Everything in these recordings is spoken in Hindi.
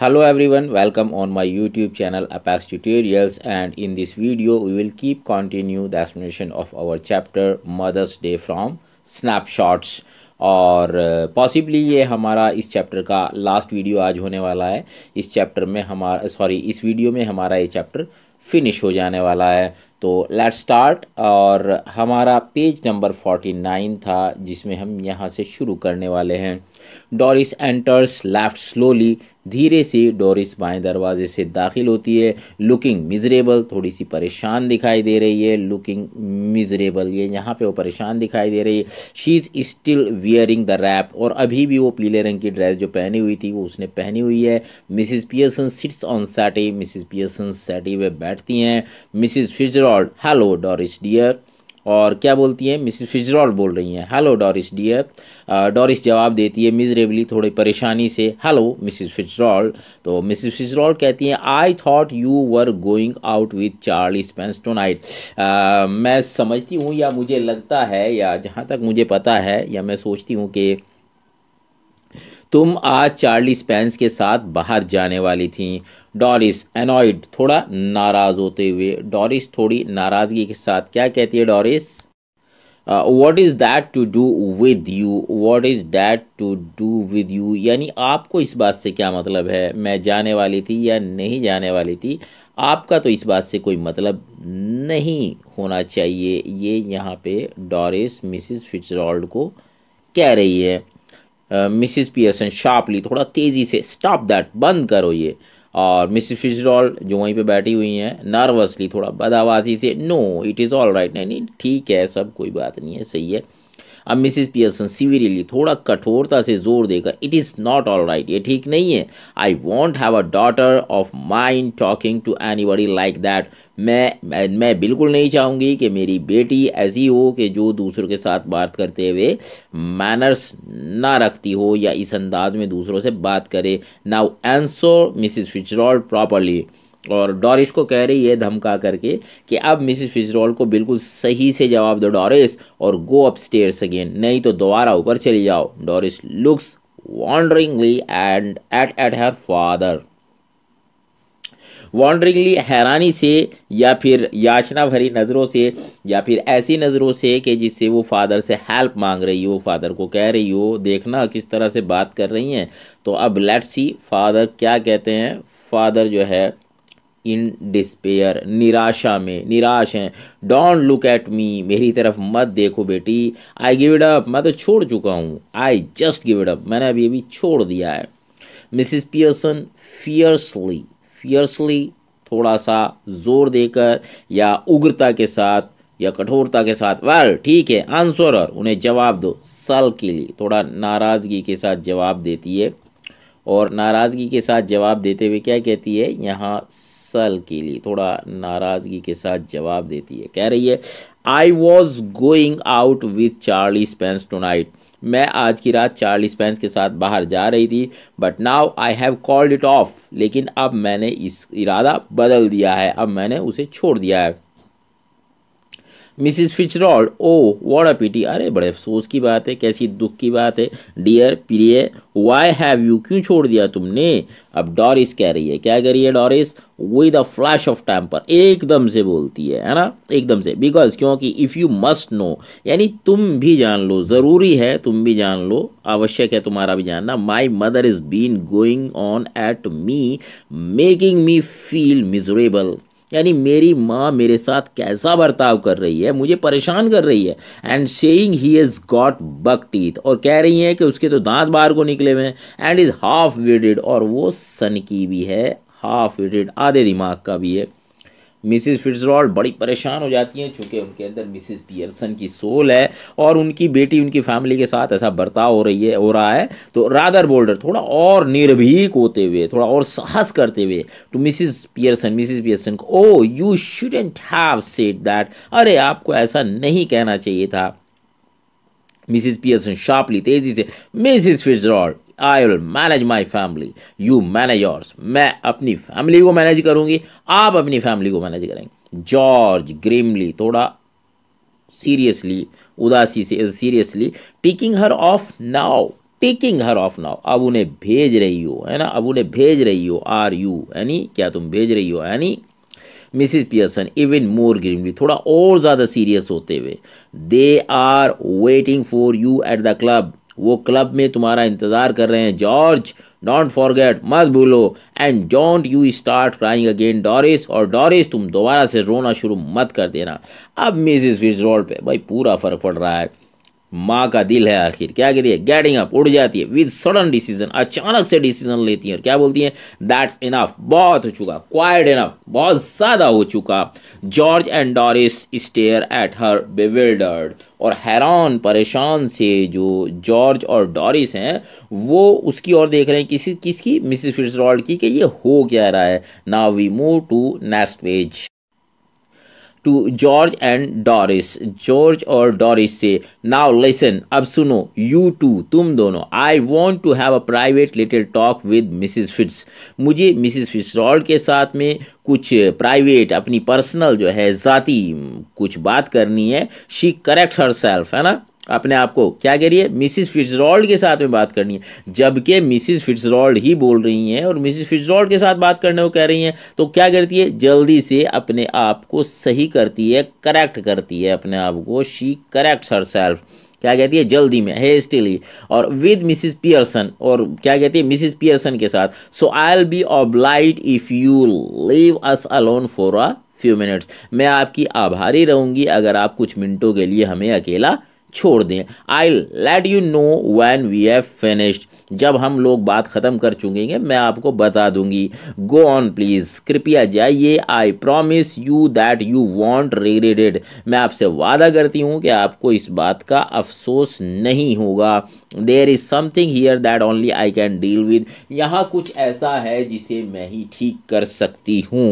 hello everyone welcome on my youtube channel apex tutorials and in this video we will keep continue the explanation of our chapter mother's day from snapshots और पॉसिबली ये हमारा इस चैप्टर का लास्ट वीडियो आज होने वाला है इस चैप्टर में हमारा सॉरी इस वीडियो में हमारा ये चैप्टर फिनिश हो जाने वाला है तो लेट स्टार्ट और हमारा पेज नंबर फोर्टी नाइन था जिसमें हम यहाँ से शुरू करने वाले हैं डोरिस एंटर्स लेफ्ट स्लोली धीरे से डोरिस बाएं दरवाजे से दाखिल होती है लुकिंग मिजरेबल थोड़ी सी परेशान दिखाई दे रही है लुकिंग मिजरेबल ये यहाँ पे वो परेशान दिखाई दे रही है she is still wearing the wrap और अभी भी वो पीले रंग की ड्रेस जो पहनी हुई थी वो उसने पहनी हुई है Mrs Pearson sits on settee Mrs Pearson settee पे बैठती हैं Mrs Fitzgerald hello Doris dear और क्या बोलती हैं मिसिस फिजरॉल बोल रही हैं हेलो डॉरिस डियर डॉरिस जवाब देती है मिजरेबली थोड़ी परेशानी से हेलो मिसिस फिजरॉल तो मिसिस फिजरॉल कहती हैं I thought you were going out with Charlie Spence tonight मैं समझती हूँ या मुझे लगता है या जहाँ तक मुझे पता है या मैं सोचती हूँ कि तुम आज चार्ली स्पेंस के साथ बाहर जाने वाली थी डॉरिस एनॉइड थोड़ा नाराज़ होते हुए डॉरिस थोड़ी नाराज़गी के साथ क्या कहती है Doris what is that to do with you what is that to do with you यानी आपको इस बात से क्या मतलब है मैं जाने वाली थी या नहीं जाने वाली थी आपका तो इस बात से कोई मतलब नहीं होना चाहिए ये यहाँ पे डॉरिस मिसिस फिचरॉल्ड को कह रही है मिसिस पियर्सन शार्पली थोड़ा तेज़ी से स्टॉप दैट बंद करो ये और मिसिस फिजरॉल जो वहीं पे बैठी हुई हैं नर्वसली थोड़ा बदावासी से no it is all right नहीं ठीक है सब कोई बात नहीं है सही है अब मिसिज पियर्सन सीवियरली थोड़ा कठोरता से जोर देकर it is not all right ये ठीक नहीं है I won't have a daughter of mine talking to anybody like that मैं मैं बिल्कुल नहीं चाहूँगी कि मेरी बेटी ऐसी हो कि जो दूसरों के साथ बात करते हुए मैनर्स ना रखती हो या इस अंदाज में दूसरों से बात करे now answer Mrs Fitzgerald properly और डॉरिस को कह रही है धमका करके कि अब मिसिस फिजरॉल को बिल्कुल सही से जवाब दो डॉरिस और गो स्टेयर्स अगेन नहीं तो दोबारा ऊपर चली जाओ Doris looks wonderingly and at at her father wonderingly हैरानी से या फिर याचना भरी नज़रों से या फिर ऐसी नज़रों से कि जिससे वो फादर से हेल्प मांग रही हो फादर को कह रही हो देखना किस तरह से बात कर रही हैं तो अब लेट्स सी फादर क्या कहते हैं फादर जो है इन डिस्पेयर निराशा में निराश हैं डोंट लुक एट मी मेरी तरफ मत देखो बेटी आई गिव इट अप मैं तो छोड़ चुका हूँ I just give it up मैंने अभी अभी छोड़ दिया है मिसिस पियर्सन फियर्सली फियर्सली थोड़ा सा जोर देकर या उग्रता के साथ या कठोरता के साथ वेल ठीक है आंसर और उन्हें जवाब दो सल के लिए थोड़ा नाराज़गी के साथ जवाब देती है और नाराज़गी के साथ जवाब देते हुए क्या कहती है यहाँ सल के लिए थोड़ा नाराज़गी के साथ जवाब देती है कह रही है I was going out with Charlie Spence tonight मैं आज की रात चार्ली स्पेंस के साथ बाहर जा रही थी but now I have called it off लेकिन अब मैंने इस इरादा बदल दिया है अब मैंने उसे छोड़ दिया है Mrs Fitzgerald oh what a pity अरे बड़े अफसोस की बात है कैसी दुख की बात है डियर प्रिय वाई हैव यू क्यों छोड़ दिया तुमने अब डॉरिस कह रही है क्या कह रही है Doris with a flash of temper एकदम से बोलती है है ना एकदम से बिकॉज क्योंकि इफ़ यू मस्ट नो यानी तुम भी जान लो ज़रूरी है तुम भी जान लो आवश्यक है तुम्हारा भी जानना my mother is been going on at me making me feel miserable यानी मेरी माँ मेरे साथ कैसा बर्ताव कर रही है मुझे परेशान कर रही है and saying he is got buck teeth और कह रही है कि उसके तो दांत बाहर को निकले हुए हैं एंड इज़ हाफ विडेड और वो सन की भी है हाफ विडेड आधे दिमाग का भी है मिसिस फिट्सरॉल्ड बड़ी परेशान हो जाती हैं चूँकि उनके अंदर मिसिस पियर्सन की सोल है और उनकी बेटी उनकी फैमिली के साथ ऐसा बर्ताव हो रही है हो रहा है तो रादर बोल्डर थोड़ा और निर्भीक होते हुए थोड़ा और साहस करते हुए टू तो मिसिस पियर्सन मिसिस पियर्सन को oh you shouldn't have said that अरे आपको ऐसा नहीं कहना चाहिए था मिसिस पियर्सन शार्पली तेजी से Mrs Fitzgerald I will manage my family you manage yours मैं अपनी फैमिली को मैनेज करूँगी आप अपनी फैमिली को मैनेज करेंगे जॉर्ज ग्रिमली थोड़ा सीरियसली उदासी से seriously taking her off now taking her off now अब उन्हें भेज रही हो है ना अब उन्हें भेज रही हो आर यू यानी क्या तुम भेज रही हो यानी मिसिज पियर्सन इवन मोर ग्रीमली थोड़ा और ज़्यादा सीरियस होते हुए they are waiting for you at the club वो क्लब में तुम्हारा इंतज़ार कर रहे हैं जॉर्ज डोंट फॉरगेट मत भूलो and don't you start crying again Doris और डॉरिस तुम दोबारा से रोना शुरू मत कर देना अब मिसिस फिजरॉल्ड पे भाई पूरा फ़र्क पड़ रहा है माँ का दिल है आखिर क्या कहती है गेटिंग अप उड़ जाती है विद सडन डिसीजन अचानक से डिसीजन लेती है और क्या बोलती है दैट्स इनफ बहुत हो चुका क्वाइट इनफ बहुत ज़्यादा हो चुका George and Doris stare at her bewildered और हैरान परेशान से जो जॉर्ज और डॉरिस हैं वो उसकी ओर देख रहे हैं किसी किसकी मिसिस फिट्सरॉल्ड की कि ये हो क्या रहा है now we move to next page to George and Doris George और डॉरिस से नाउ लेसन अब सुनो यू टू तुम दोनों I want to have a private little talk with Mrs Fitz मुझे मिसिज फिट्सरॉल्ड के साथ में कुछ प्राइवेट अपनी पर्सनल जो है ज़ाती कुछ बात करनी है शी करेक्ट हर सेल्फ है ना अपने आप को क्या कह रही है मिसिस फिट्सरॉल्ड के साथ में बात करनी है जबकि मिसिस फिट्सरॉल्ड ही बोल रही हैं और मिसिस फिट्सरॉल्ड के साथ बात करने को कह रही हैं तो क्या करती है जल्दी से अपने आप को सही करती है करेक्ट करती है अपने आप को शी करेक्ट्स हर सेल्फ क्या कहती है जल्दी में हेस्टिली और विद मिसिस पियर्सन और क्या कहती है मिसिस पियर्सन के साथ so I'll be obliged if you leave us alone for a few minutes मैं आपकी आभारी रहूँगी अगर आप कुछ मिनटों के लिए हमें अकेला छोड़ दें I let you know when we have finished जब हम लोग बात ख़त्म कर चुकेंगे मैं आपको बता दूंगी गो ऑन प्लीज़ कृपया जाइए I promise you that you won't regret it मैं आपसे वादा करती हूँ कि आपको इस बात का अफसोस नहीं होगा there is something here that only I can deal with यहाँ कुछ ऐसा है जिसे मैं ही ठीक कर सकती हूँ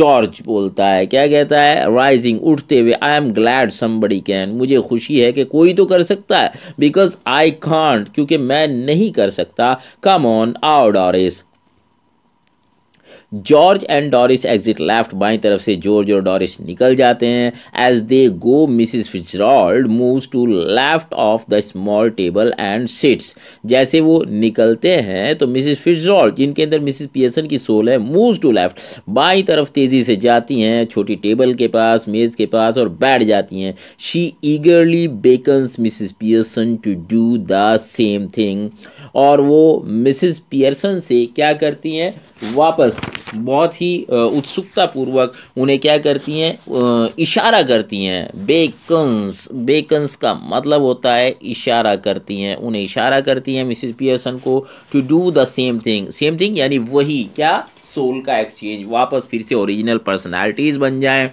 जॉर्ज बोलता है क्या कहता है राइजिंग उठते हुए I'm glad somebody can मुझे खुशी खुशी है कि कोई तो कर सकता है बिकॉज आई कॉन्ट क्योंकि मैं नहीं कर सकता come on out or is George and Doris exit left बाई तरफ से जॉर्ज और डॉरिस निकल जाते हैं as they go Mrs Fitzgerald moves to left of the small table and sits जैसे वो निकलते हैं तो मिसिस फिजरॉल्ड जिनके अंदर मिसिस पियर्सन की सोल है मूव्स टू लेफ्ट बाई तरफ तेज़ी से जाती हैं छोटी टेबल के पास मेज़ के पास और बैठ जाती हैं she eagerly beckons Mrs Pearson to do the same thing और वो मिसिस पियर्सन से क्या करती हैं वापस बहुत ही उत्सुकतापूर्वक उन्हें क्या करती हैं इशारा करती हैं बेकन्स बेकन्स का मतलब होता है इशारा करती हैं उन्हें इशारा करती हैं मिसिस पियर्सन को to do the same thing same thing यानी वही क्या सोल का एक्सचेंज वापस फिर से ओरिजिनल पर्सनैलिटीज़ बन जाएं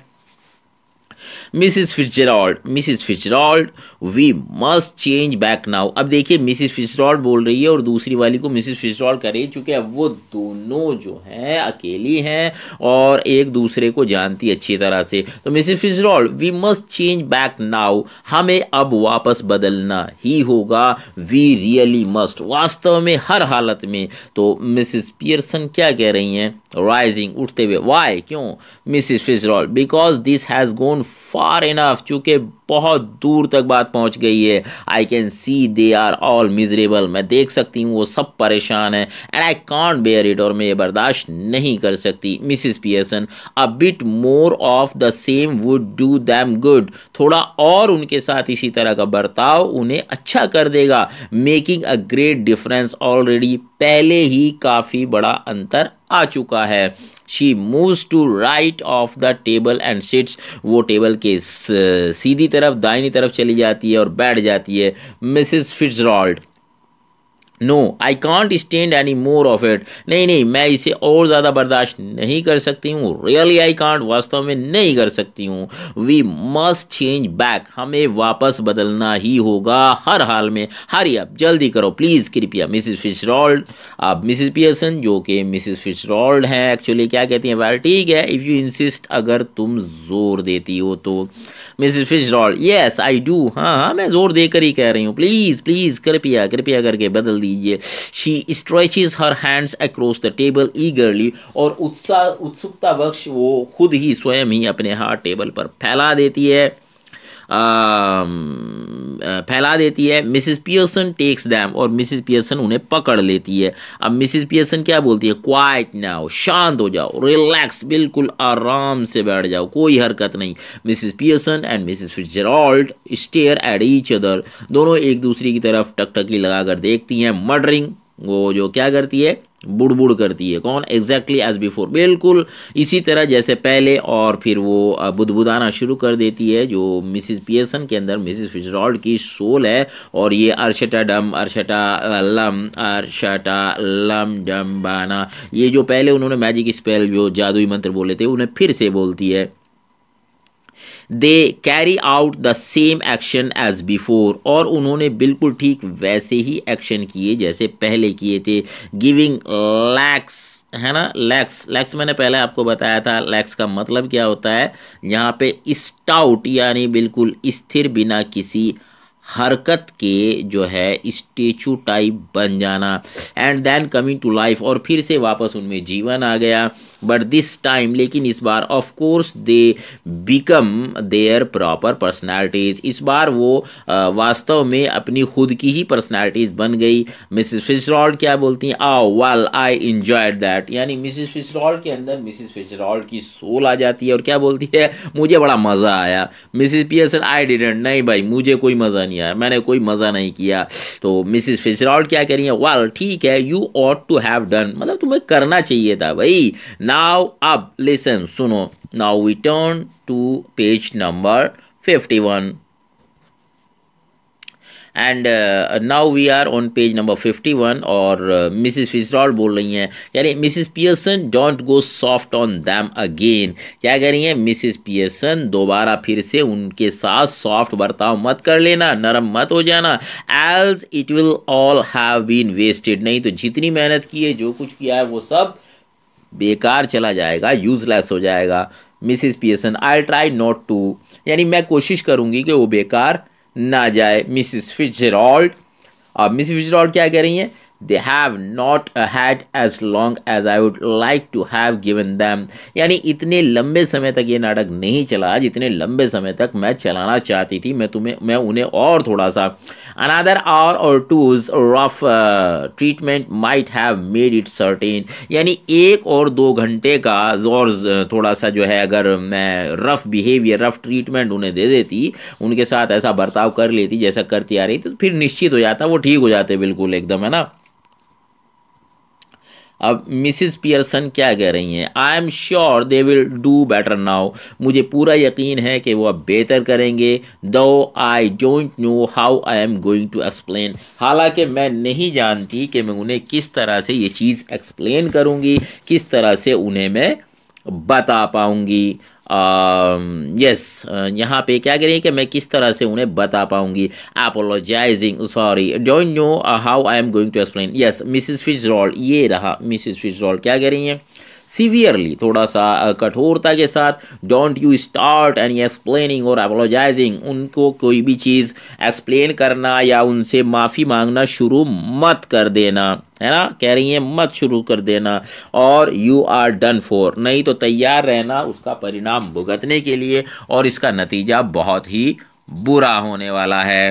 Mrs Fitzgerald Mrs Fitzgerald we must change back now अब देखिए मिसिस फिचरॉल्ड बोल रही है और दूसरी वाली को मिसिस फिचरॉल्ड कर रही चूँकि अब वो दोनों जो हैं अकेली हैं और एक दूसरे को जानती अच्छी तरह से तो Mrs Fitzgerald we must change back now हमें अब वापस बदलना ही होगा वी रियली मस्ट वास्तव में हर हालत में तो मिसिस पियर्सन क्या कह रही हैं राइजिंग उठते हुए वाई क्यों Mrs Fitzgerald because this has gone far enough चूँकि बहुत दूर तक बात पहुंच गई है I can see they are all miserable मैं देख सकती हूँ वो सब परेशान है and I can't bear it और मैं ये बर्दाश्त नहीं कर सकती Mrs Pearson a bit more of the same would do them good थोड़ा और उनके साथ इसी तरह का बर्ताव उन्हें अच्छा कर देगा making a great difference already पहले ही काफ़ी बड़ा अंतर आ चुका है she moves to right of the table and sits वो टेबल के सीधी तरफ दाहिनी तरफ चली जाती है और बैठ जाती है Mrs Fitzgerald no I can't stand any more of it नहीं नहीं मैं इसे और ज़्यादा बर्दाश्त नहीं कर सकती हूँ रियली आई कॉन्ट वास्तव में नहीं कर सकती हूँ वी मस्ट चेंज बैक हमें वापस बदलना ही होगा हर हाल में हरी अब जल्दी करो प्लीज़ कृपया मिसिज फिशरॉल्ड आप मिसिज पियर्सन जो कि मिसिस फिशरॉल्ड हैं एक्चुअली क्या कहती हैं वैल ठीक है इफ़ यू इंसिस्ट अगर तुम जोर देती हो तो मिसिज फिशरॉल्ड येस आई डू हाँ हाँ मैं जोर देकर ही कह रही हूँ प्लीज़ प्लीज़ कृपया कृपया करके बदल दी लीजिए she stretches her hands across the table eagerly और उत्साह उत्सुकता बख्श वो खुद ही स्वयं ही अपने हाथ टेबल पर फैला देती है फैला देती है मिसिस पियर्सन टेक्स दैम और मिसिस पियर्सन उन्हें पकड़ लेती है अब मिसिस पियर्सन क्या बोलती है क्वाइट नाउ शांत हो जाओ रिलैक्स बिल्कुल आराम से बैठ जाओ कोई हरकत नहीं Mrs Pearson and Mrs Fitzgerald stare at each other दोनों एक दूसरे की तरफ टकटकी लगाकर देखती हैं मर्डरिंग वो जो क्या करती है बुड़ करती है कौन एग्जैक्टली एज बिफोर बिल्कुल इसी तरह जैसे पहले और फिर वो बुदबुदाना शुरू कर देती है जो मिसिस पियर्सन के अंदर मिसिस फिजरॉल्ड की सोल है और ये अर्शटा डम अर्शटा लम अर्शटा लम डम बाना ये जो पहले उन्होंने मैजिक स्पेल जो जादुई मंत्र बोले थे उन्हें फिर से बोलती है they carry out the same action as before और उन्होंने बिल्कुल ठीक वैसे ही एक्शन किए जैसे पहले किए थे गिविंग लैक्स है ना लैक्स लैक्स मैंने पहले आपको बताया था लैक्स का मतलब क्या होता है यहाँ पे स्टाउट यानी बिल्कुल स्थिर बिना किसी हरकत के जो है स्टेचू टाइप बन जाना and then coming to life और फिर से वापस उनमें जीवन आ गया बट दिस टाइम लेकिन इस बार of course they become their proper personalities इस बार वो वास्तव में अपनी खुद की ही पर्सनालिटीज़ बन गई मिसिज फिजरॉल्ड क्या बोलती हैं आओ वाल आई इंजॉय दैट यानी मिसिस फिजरॉल्ड के अंदर मिसिस फिजरॉल्ड की सोल आ जाती है और क्या बोलती है मुझे बड़ा मज़ा आया मिसिस पियर्सन आई डिडेंट नहीं भाई मुझे कोई मज़ा नहीं आया मैंने कोई मज़ा नहीं किया तो मिसिस फिजरॉल्ड क्या रही है वाल ठीक है you ought to have done मतलब तुम्हें करना चाहिए था भाई नाउ अब लिसन सुनो now we turn to page number fifty one and now we are on page number fifty one और मिसिस uh, फिजरॉल बोल रही हैं कह रही Mrs Pearson don't go soft on them again क्या कह रही हैं मिसिस पियर्सन दोबारा फिर से उनके साथ सॉफ्ट बर्ताव मत कर लेना नरम मत हो जाना else it will all have been wasted नहीं तो जितनी मेहनत की है जो कुछ किया है वो सब बेकार चला जाएगा यूज़लेस हो जाएगा Mrs Pearson I try not to यानी मैं कोशिश करूँगी कि वो बेकार ना जाए मिसिस फिजरॉल्ड अब मिसिस फिजरॉल्ड क्या कह रही हैं they have not had as long as I would like to have given them यानी इतने लंबे समय तक ये नाटक नहीं चला जितने लंबे समय तक मैं चलाना चाहती थी मैं तुम्हें मैं उन्हें और थोड़ा सा another hour or two's rough treatment might have made it certain यानी एक और दो घंटे का जोर uh, थोड़ा सा जो है अगर मैं रफ़ बिहेवियर रफ़ ट्रीटमेंट उन्हें दे देती उनके साथ ऐसा बर्ताव कर लेती जैसा करती आ रही तो फिर निश्चित हो जाता वो ठीक हो जाते बिल्कुल एकदम है ना अब मिसिस पियर्सन क्या कह रही हैं I'm sure they will do better now मुझे पूरा यकीन है कि वो अब बेहतर करेंगे though I don't know how I'm going to explain हालांकि मैं नहीं जानती कि मैं उन्हें किस तरह से ये चीज़ एक्सप्लेन करूँगी किस तरह से उन्हें मैं बता पाऊँगी यस um, uh, यहाँ पे क्या करें कि मैं किस तरह से उन्हें बता पाऊंगी apologising sorry don't know how I'm going to explain yes Mrs Fitzgerald ये रहा मिसिज फिजरॉल क्या कह रही हैं सीवियरली थोड़ा सा कठोरता के साथ don't you start any explaining और एपोलोजाइजिंग उनको कोई भी चीज़ एक्सप्लेन करना या उनसे माफ़ी मांगना शुरू मत कर देना है ना कह रही है मत शुरू कर देना और यू आर डन फॉर नहीं तो तैयार रहना उसका परिणाम भुगतने के लिए और इसका नतीजा बहुत ही बुरा होने वाला है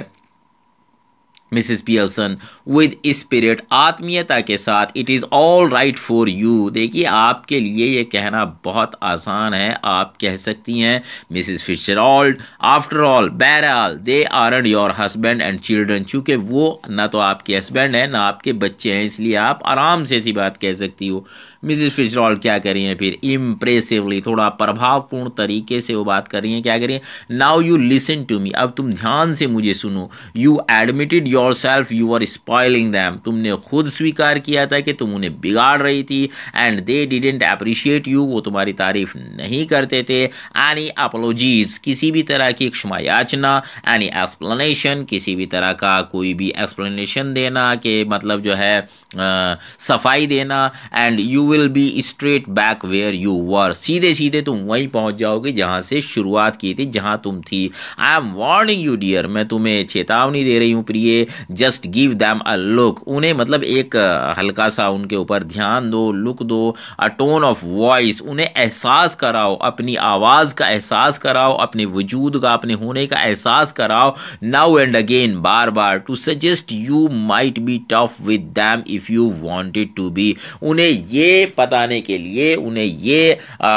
मिसिस पियर्सन विद स्पिरिट आत्मीयता के साथ it is all right for you देखिए आपके लिए ये कहना बहुत आसान है आप कह सकती हैं फिशर Fitzgerald after all all they are your husband and children चूँकि वो ना तो आपके हस्बैंड हैं ना आपके बच्चे हैं इसलिए आप आराम से ऐसी बात कह सकती हो मिसिज फिजरॉल क्या रही हैं फिर इम्प्रेसिवली थोड़ा प्रभावपूर्ण तरीके से वो बात कर रही हैं क्या करिए now you listen to me अब तुम ध्यान से मुझे सुनो you admitted yourself you are spoiling them तुमने खुद स्वीकार किया था कि तुम उन्हें बिगाड़ रही थी and they didn't appreciate you वो तुम्हारी तारीफ नहीं करते थे एनी अपोलोजीज किसी भी तरह की क्षमा याचना एनी एक्सप्लेनेशन किसी भी तरह का कोई भी एक्सप्लेनेशन देना के मतलब जो है आ, सफाई देना and you will be straight back where you were सीधे सीधे तुम वहीं पहुंच जाओगे जहां से शुरुआत की थी जहां तुम थी I'm warning you dear मैं तुम्हें चेतावनी दे रही हूं प्रिय just give them a look उन्हें मतलब एक हल्का सा उनके ऊपर ध्यान दो लुक दो अ टोन ऑफ वॉइस उन्हें एहसास कराओ अपनी आवाज़ का एहसास कराओ अपने वजूद का अपने होने का एहसास कराओ नाउ एंड अगेन बार बार to suggest you might be tough with them if you wanted to be उन्हें ये बताने के लिए उन्हें ये आ,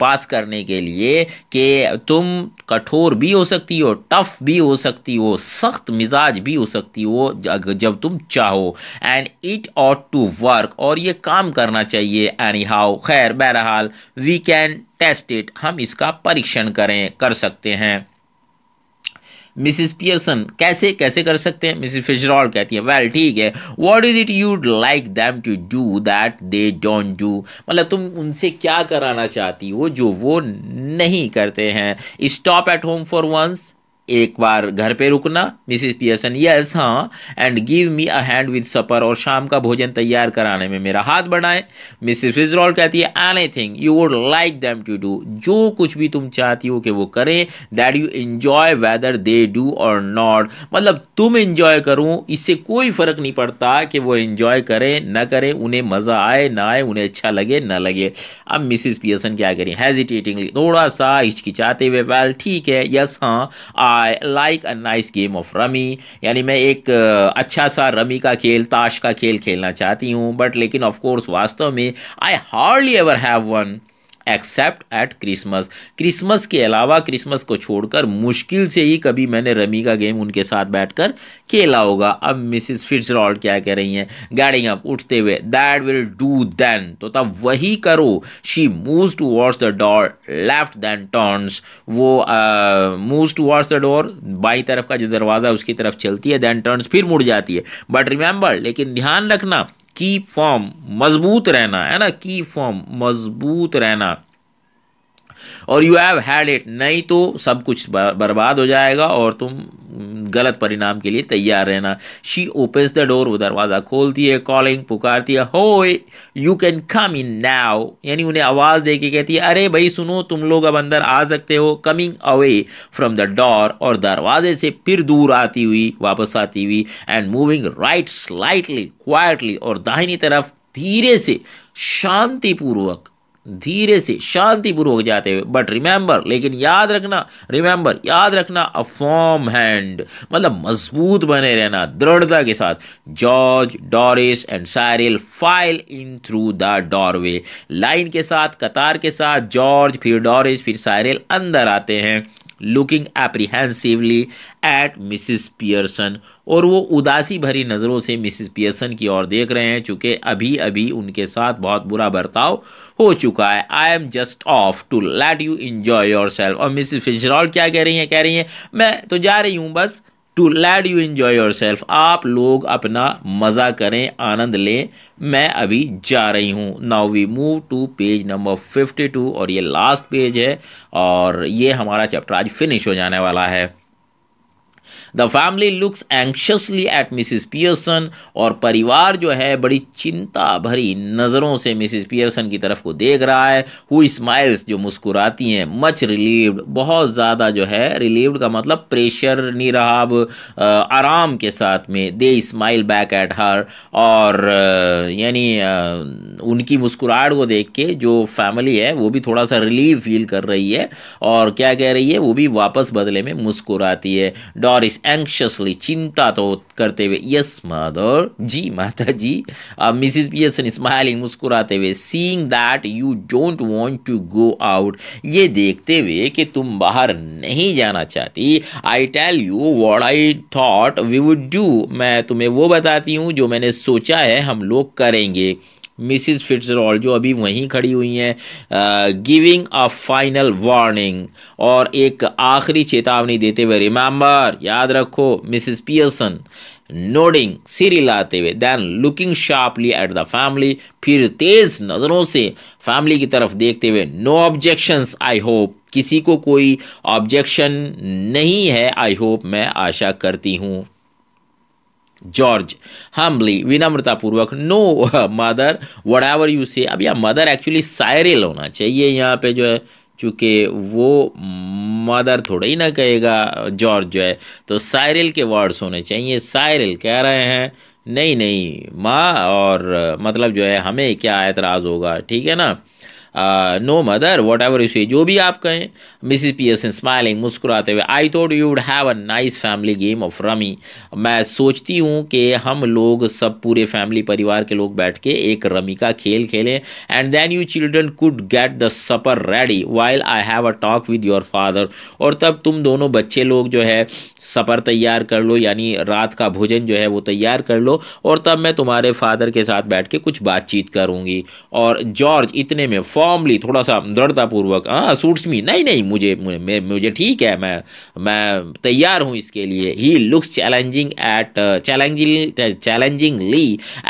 पास करने के लिए कि तुम कठोर भी हो सकती हो टफ भी हो सकती हो सख्त मिजाज भी हो सकती हो जब तुम चाहो and it ought to work और ये काम करना चाहिए एनी हाउ खैर बहरहाल वी कैन टेस्ट इट हम इसका परीक्षण करें कर सकते हैं मिसिस पियर्सन कैसे कैसे कर सकते हैं मिसिस फिजरॉल कहती है वेल ठीक है what is it you'd like them to do that they don't do मतलब तुम उनसे क्या कराना चाहती हो जो वो नहीं करते हैं stop at home for once एक बार घर पे रुकना मिसिस पियर्सन यस हाँ and give me a hand with supper और शाम का भोजन तैयार कराने में मेरा हाथ बढ़ाए मिसिस फिजरॉल कहती है anything you would like them to do जो कुछ भी तुम चाहती हो कि वो करें that you enjoy whether they do और नॉट मतलब तुम इन्जॉय करो इससे कोई फ़र्क नहीं पड़ता कि वो इन्जॉय करें ना करें उन्हें मज़ा आए ना आए उन्हें अच्छा लगे ना लगे अब मिसिस पियर्सन क्या करें हेजिटेटिंगली थोड़ा सा हिचकिचाते हुए वेल ठीक है यस हाँ I like a nice game of rummy यानी मैं एक अच्छा सा रमी का खेल ताश का खेल खेलना चाहती हूँ बट लेकिन ऑफकोर्स वास्तव में I hardly ever have one except at Christmas Christmas के अलावा क्रिसमस को छोड़कर मुश्किल से ही कभी मैंने रमी का गेम उनके साथ बैठकर खेला होगा अब मिसिस फिट्जरॉल्ड क्या कह रही हैं गैडिंग अप उठते हुए दैट विल डू देन तो तब वही करो she move towards the door left then turns वो move towards the door बाई तरफ का जो दरवाज़ा उसकी तरफ चलती है देन टर्नस फिर मुड़ जाती है बट रिमेंबर लेकिन ध्यान रखना की फॉर्म मजबूत रहना है ना की फॉर्म मजबूत रहना और यू हैव हैड इट नहीं तो सब कुछ बर्बाद हो जाएगा और तुम गलत परिणाम के लिए तैयार रहना शी ओपन्स द डोर वो दरवाज़ा खोलती है कॉलिंग पुकारती है होए यू कैन कम इन नाव यानी उन्हें आवाज़ दे के कहती है अरे भाई सुनो तुम लोग अब अंदर आ सकते हो coming away from the door और दरवाजे से फिर दूर आती हुई वापस आती हुई and moving right slightly quietly और दाहिनी तरफ धीरे से शांतिपूर्वक धीरे से शांतिपूर्वक जाते हुए बट रिमेंबर लेकिन याद रखना रिमेंबर याद रखना अ फॉर्म हैंड मतलब मजबूत बने रहना दृढ़ता के साथ George Doris and Cyril file in through the doorway line के साथ कतार के साथ जॉर्ज फिर डॉरिस फिर साइरिल अंदर आते हैं looking apprehensively at Mrs Pearson और वो उदासी भरी नज़रों से मिसिस पियर्सन की ओर देख रहे हैं चूँकि अभी अभी उनके साथ बहुत बुरा बर्ताव हो चुका है I am just off to let you enjoy yourself और मिसिस फिजरॉल क्या कह रही हैं कह रही हैं मैं तो जा रही हूँ बस to let you enjoy yourself आप लोग अपना मज़ा करें आनंद लें मैं अभी जा रही हूँ now we move to page number fifty two और ये लास्ट पेज है और ये हमारा चैप्टर आज फिनिश हो जाने वाला है the family looks anxiously at Mrs Pearson और परिवार जो है बड़ी चिंता भरी नज़रों से मिसिस पियर्सन की तरफ को देख रहा है हु स्माइल्स जो मुस्कुराती हैं मच रिलीव्ड बहुत ज़्यादा जो है रिलीव्ड का मतलब प्रेशर नहीं रहा अब आराम के साथ में they smile back at her और यानी उनकी मुस्कुराहट को देख के जो फैमिली है वो भी थोड़ा सा रिलीव फील कर रही है और क्या कह रही है वो भी वापस बदले में मुस्कुराती है डॉरिस anxiously, चिंता तो करते हुए यस मदर जी माता जी मिसिज पियर्सन स्माइलिंग मुस्कुराते हुए seeing that you don't want to go out ये देखते हुए कि तुम बाहर नहीं जाना चाहती I tell you what I thought we would do मैं तुम्हें वो बताती हूँ जो मैंने सोचा है हम लोग करेंगे मिसिज फिट्जरॉल जो अभी वहीं खड़ी हुई हैं गिविंग अ फाइनल वार्निंग और एक आखिरी चेतावनी देते हुए रिमेंबर याद रखो मिसिज पियर्सन नोडिंग सिर हिलाते हुए then looking sharply at the family फिर तेज नज़रों से फैमिली की तरफ देखते हुए नो ऑब्जेक्शंस आई होप किसी को कोई ऑब्जेक्शन नहीं है आई होप मैं आशा करती हूँ जॉर्ज हम्बली विनम्रतापूर्वक no mother whatever you say अब यह मदर एक्चुअली सायरिल होना चाहिए यहाँ पे जो है चूँकि वो मदर थोड़ा ही ना कहेगा जॉर्ज जो है तो सायरिल के वर्ड्स होने चाहिए सायरिल कह रहे हैं नहीं नहीं माँ और मतलब जो है हमें क्या एतराज़ होगा ठीक है ना no mother whatever you say जो भी आप कहें मिसिज पियर्सन स्माइलिंग मुस्कुराते हुए I thought you would have a nice family game of rummy मैं सोचती हूँ कि हम लोग सब पूरे फैमिली परिवार के लोग बैठ के एक रमी का खेल खेलें and then you children could get the supper ready while I have a talk with your father और तब तुम दोनों बच्चे लोग जो है सपर तैयार कर लो यानी रात का भोजन जो है वो तैयार कर लो और तब मैं तुम्हारे फादर के साथ बैठ के कुछ बातचीत करूँगी और जॉर्ज इतने में फॉर वार्मली थोड़ा सा दृढ़तापूर्वक हाँ सूट्स मी नहीं नहीं मुझे मुझे ठीक है मैं मैं तैयार हूँ इसके लिए he looks challenging at challenging challengingly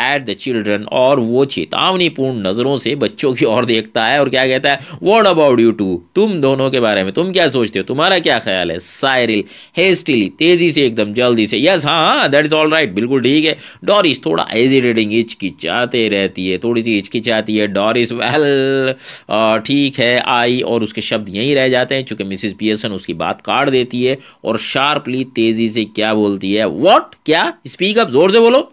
at the children और वो चेतावनीपूर्ण नज़रों से बच्चों की ओर देखता है और क्या कहता है वॉट अबाउट यू टू तुम दोनों के बारे में तुम क्या सोचते हो तुम्हारा क्या ख्याल है सायरिल हेस्टिली तेजी से एकदम जल्दी से यस हाँ हाँ दैट इज ऑल राइट बिल्कुल ठीक है डॉरिस थोड़ा हेजिटेटिंग हिचकिचाते रहती है थोड़ी सी हिचकिचाती है डॉरिस वेल ठीक है आई और उसके शब्द यहीं रह जाते हैं चूंकि मिसिस पियर्सन उसकी बात काट देती है और शार्पली तेज़ी से क्या बोलती है वॉट क्या स्पीक अप ज़ोर से बोलो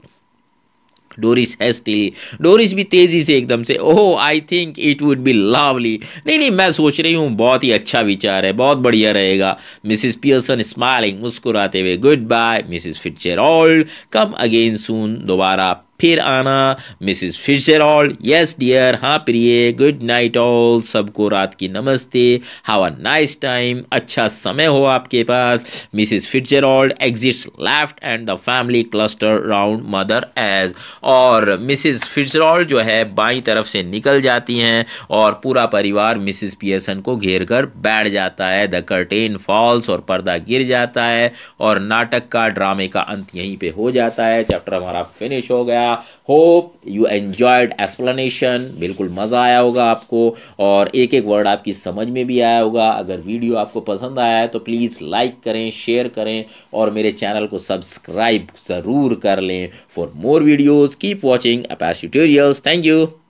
डोरिस हैस्टी डोरिस भी तेज़ी से एकदम से oh I think it would be lovely नहीं नहीं मैं सोच रही हूँ बहुत ही अच्छा विचार है बहुत बढ़िया रहेगा मिसिस पियर्सन स्माइलिंग मुस्कुराते हुए goodbye Mrs Fitzgerald come again soon दोबारा फिर आना मिसिस ऑल यस डियर हाँ प्रिय गुड नाइट ऑल सबको रात की नमस्ते हाव अ नाइस टाइम अच्छा समय हो आपके पास Mrs Fitzgerald exits left and the family cluster round mother as और मिसिस फिशरॉल्ड जो है बाई तरफ से निकल जाती हैं और पूरा परिवार मिसिस पियर्सन को घेर कर बैठ जाता है द कर्टेन फॉल्स और पर्दा गिर जाता है और नाटक का ड्रामे का अंत यहीं पे हो जाता है चैप्टर हमारा फिनिश हो गया किया होप यू एन्जॉयड एक्सप्लेनेशन बिल्कुल मज़ा आया होगा आपको और एक एक वर्ड आपकी समझ में भी आया होगा अगर वीडियो आपको पसंद आया है तो प्लीज़ लाइक करें शेयर करें और मेरे चैनल को सब्सक्राइब ज़रूर कर लें for more videos keep watching Apex tutorials thank you